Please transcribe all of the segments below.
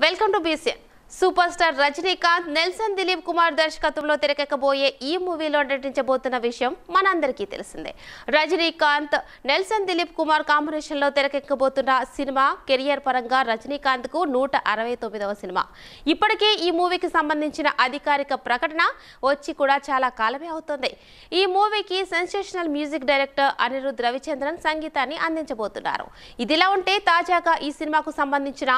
Welcome to BCN. Super star Rajinikanth Nelson Dilip Kumar దర్శకత్వంలో తెరకెక్కబోయే ఈ మూవీలో నటించబోతున్న విషయం మనందరికీ తెలిసిందే రజనీకాంత్ నెల్సన్ దిలీప్ కుమార్ కాంబినేషన్లో తెరకెక్కబోతున్న సినిమా కెరియర్ పరంగా రజనీకాంత్కు నూట అరవై తొమ్మిదవ సినిమా ఇప్పటికే ఈ మూవీకి సంబంధించిన అధికారిక ప్రకటన వచ్చి కూడా చాలా కాలమే అవుతుంది ఈ మూవీకి sensational music director Anirudh Ravichandran సంగీతాన్ని అందించబోతున్నారు ఇదిలా ఉంటే తాజాగా ఈ సినిమాకు సంబంధించిన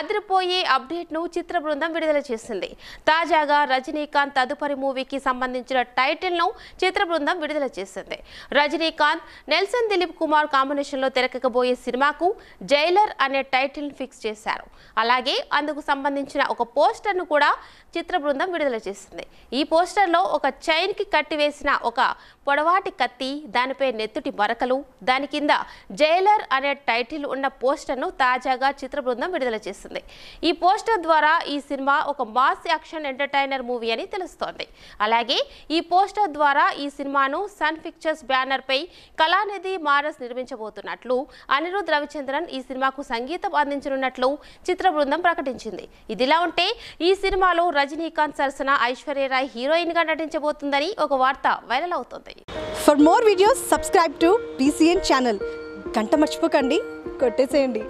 అదిరిపోయే అప్డేట్ను చిత్ర బృందం విడుదల చేసింది తాజాగా రజనీకాంత్ తదుపరి మూవీకి సంబంధించిన టైటిల్ను చిత్ర బృందం విడుదల చేసింది రజనీకాంత్ నెల్సన్ దిలీప్ కుమార్ కాంబినేషన్లో తెరకెక్కబోయే సినిమాకు జైలర్ అనే టైటిల్ ఫిక్స్ చేశారు అలాగే అందుకు సంబంధించిన ఒక పోస్టర్ను కూడా చిత్ర బృందం విడుదల చేసింది ఈ పోస్టర్లో ఒక చైన్ కి కట్టివేసిన ఒక పొడవాటి కత్తి దానిపై నెత్తుటి మరకలు దాని కింద జైలర్ అనే టైటిల్ ఉన్న పోస్టర్ను తాజాగా చిత్ర బృందం విడుదల చేసింది ఈ పోస్టర్ ద్వారా ఈ సినిమా ఒక మాస్ యాక్షన్ ఎంటర్టైనర్ మూవీ అని తెలుస్తోంది అలాగే ఈ పోస్టర్ ద్వారా ఈ సినిమాను సన్ పిక్చర్స్ బ్యానర్పై కళానిధి మారస్ నిర్మించబోతున్నట్లు అనిరుద్ రవిచంద్రన్ ఈ సినిమాకు సంగీతం అందించనున్నట్లు చిత్ర బృందం ప్రకటించింది ఇదిలా ఉంటే ఈ సినిమాలో రజనీకాంత్ సరసన ఐశ్వర్యరాయ్ హీరోయిన్ గా నటించబోతుందని ఒక వార్త వైరల్ అవుతుంది for more videos subscribe to TCN channel గంట మర్చిపోకండి కొట్టేసేయండి